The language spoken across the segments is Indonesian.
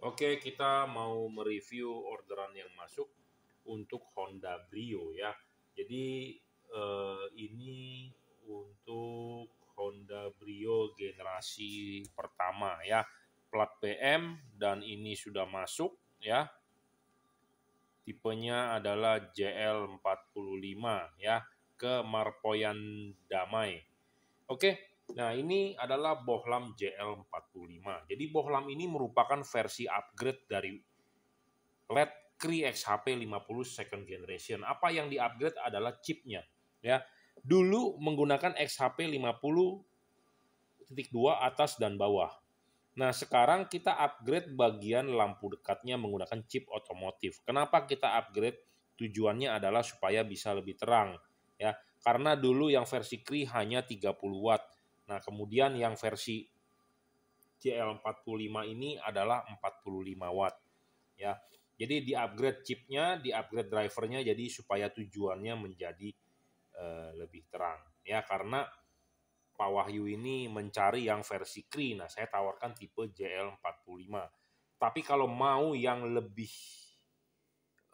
Oke, kita mau mereview orderan yang masuk untuk Honda Brio ya. Jadi eh, ini untuk Honda Brio generasi pertama ya, plat PM dan ini sudah masuk ya. Tipenya adalah JL45 ya ke Marpoyan Damai. Oke, Nah, ini adalah bohlam JL45. Jadi bohlam ini merupakan versi upgrade dari LED Cree XHP50 second generation. Apa yang di-upgrade adalah chipnya, ya. Dulu menggunakan XHP50.2 titik atas dan bawah. Nah, sekarang kita upgrade bagian lampu dekatnya menggunakan chip otomotif. Kenapa kita upgrade? Tujuannya adalah supaya bisa lebih terang, ya. Karena dulu yang versi Cree hanya 30 watt Nah, kemudian yang versi CL45 ini adalah 45 watt ya. Jadi di-upgrade chipnya, di-upgrade drivernya jadi supaya tujuannya menjadi uh, lebih terang ya karena Pak Wahyu ini mencari yang versi Kri. Nah, saya tawarkan tipe JL45. Tapi kalau mau yang lebih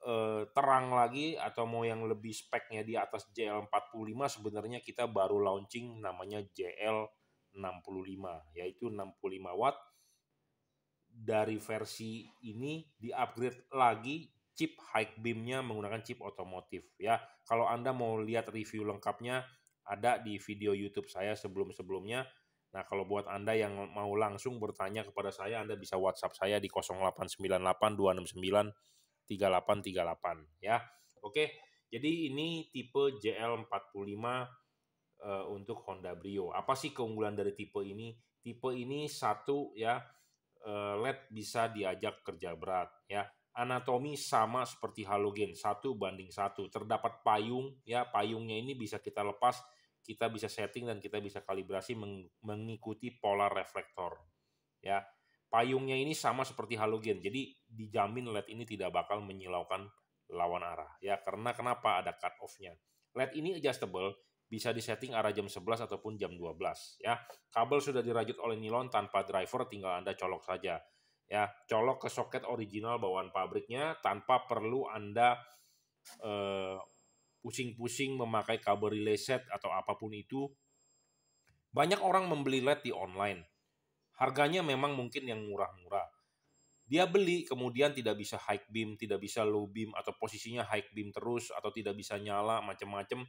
eh, terang lagi atau mau yang lebih speknya di atas JL45 sebenarnya kita baru launching namanya JL65 yaitu 65 watt dari versi ini di upgrade lagi chip high beamnya menggunakan chip otomotif ya kalau anda mau lihat review lengkapnya ada di video YouTube saya sebelum-sebelumnya Nah, kalau buat Anda yang mau langsung bertanya kepada saya, Anda bisa WhatsApp saya di 0898 269 3838 ya. Oke. Jadi ini tipe JL45 uh, eh, untuk Honda Brio. Apa sih keunggulan dari tipe ini? Tipe ini satu ya uh, LED bisa diajak kerja berat ya. Anatomi sama seperti halogen, satu banding satu. Terdapat payung ya, payungnya ini bisa kita lepas, kita bisa setting dan kita bisa kalibrasi mengikuti pola reflektor ya payungnya ini sama seperti halogen. Jadi dijamin LED ini tidak bakal menyilaukan lawan arah ya karena kenapa ada cut off-nya. LED ini adjustable, bisa disetting arah jam 11 ataupun jam 12 ya. Kabel sudah dirajut oleh nilon tanpa driver tinggal Anda colok saja. Ya, colok ke soket original bawaan pabriknya tanpa perlu Anda pusing eh, pusing-pusing memakai kabel relay set atau apapun itu. Banyak orang membeli LED di online Harganya memang mungkin yang murah-murah. Dia beli kemudian tidak bisa high beam, tidak bisa low beam atau posisinya high beam terus atau tidak bisa nyala macam-macam.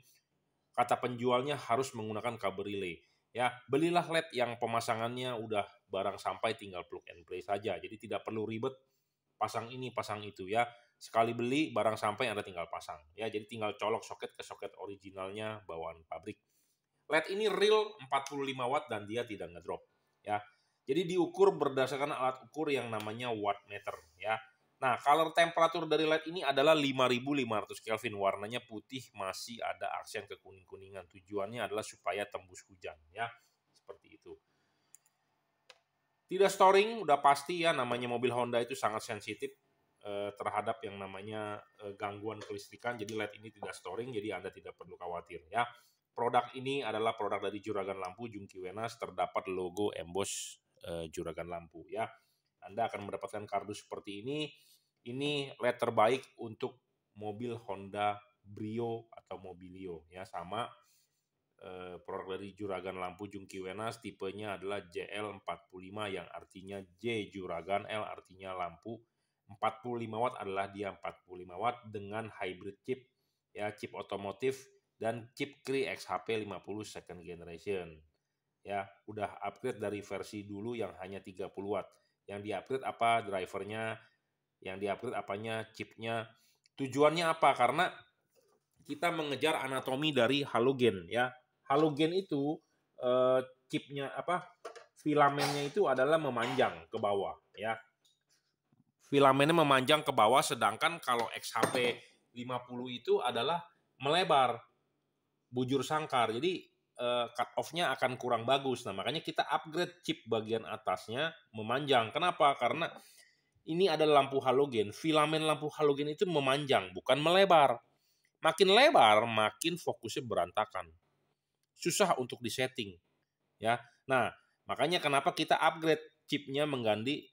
Kata penjualnya harus menggunakan kabel relay. Ya, belilah LED yang pemasangannya udah barang sampai tinggal plug and play saja. Jadi tidak perlu ribet pasang ini, pasang itu ya. Sekali beli barang sampai Anda tinggal pasang. Ya, jadi tinggal colok soket ke soket originalnya bawaan pabrik. LED ini real 45 watt dan dia tidak ngedrop. Ya, jadi diukur berdasarkan alat ukur yang namanya watt meter ya. Nah, color temperatur dari LED ini adalah 5500 Kelvin. Warnanya putih masih ada aksen kekuning-kuningan. Tujuannya adalah supaya tembus hujan ya. Seperti itu. Tidak storing udah pasti ya namanya mobil Honda itu sangat sensitif eh, terhadap yang namanya eh, gangguan kelistrikan. Jadi LED ini tidak storing jadi Anda tidak perlu khawatir ya. Produk ini adalah produk dari Juragan Lampu Wenas, terdapat logo emboss Eh, juragan lampu ya. Anda akan mendapatkan kardus seperti ini. Ini letter baik untuk mobil Honda Brio atau Mobilio ya sama eh, produk dari Juragan Lampu Jungki Wenas tipenya adalah JL45 yang artinya J Juragan L artinya lampu 45 watt adalah dia 45 watt dengan hybrid chip ya chip otomotif dan chip Cree XHP 50 second generation ya udah upgrade dari versi dulu yang hanya 30 watt yang diupgrade apa drivernya yang diupgrade apanya chipnya tujuannya apa karena kita mengejar anatomi dari halogen ya halogen itu eh, chipnya apa filamennya itu adalah memanjang ke bawah ya filamennya memanjang ke bawah sedangkan kalau XHP 50 itu adalah melebar bujur sangkar jadi uh, eh, cut off-nya akan kurang bagus. Nah, makanya kita upgrade chip bagian atasnya memanjang. Kenapa? Karena ini ada lampu halogen. Filamen lampu halogen itu memanjang, bukan melebar. Makin lebar, makin fokusnya berantakan. Susah untuk disetting. Ya. Nah, makanya kenapa kita upgrade chipnya mengganti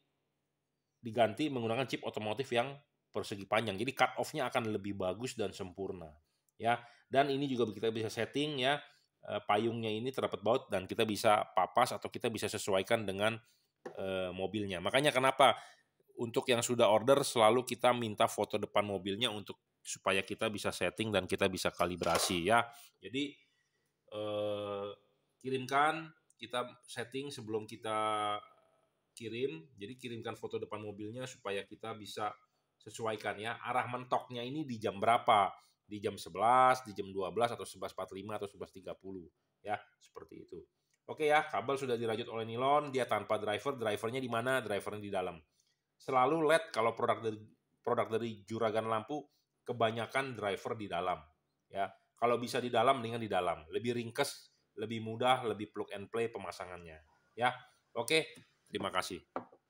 diganti menggunakan chip otomotif yang persegi panjang. Jadi cut off-nya akan lebih bagus dan sempurna. Ya, dan ini juga kita bisa setting ya Eh, payungnya ini terdapat baut dan kita bisa papas atau kita bisa sesuaikan dengan eh, mobilnya. Makanya kenapa untuk yang sudah order selalu kita minta foto depan mobilnya untuk supaya kita bisa setting dan kita bisa kalibrasi ya. Jadi eh, kirimkan kita setting sebelum kita kirim. Jadi kirimkan foto depan mobilnya supaya kita bisa sesuaikan ya arah mentoknya ini di jam berapa di jam 11, di jam 12 atau 11.45 atau 11.30 ya, seperti itu. Oke ya, kabel sudah dirajut oleh nilon, dia tanpa driver, drivernya di mana? Drivernya di dalam. Selalu LED kalau produk dari produk dari juragan lampu kebanyakan driver di dalam ya. Kalau bisa di dalam dengan di dalam, lebih ringkes, lebih mudah, lebih plug and play pemasangannya ya. Oke, terima kasih.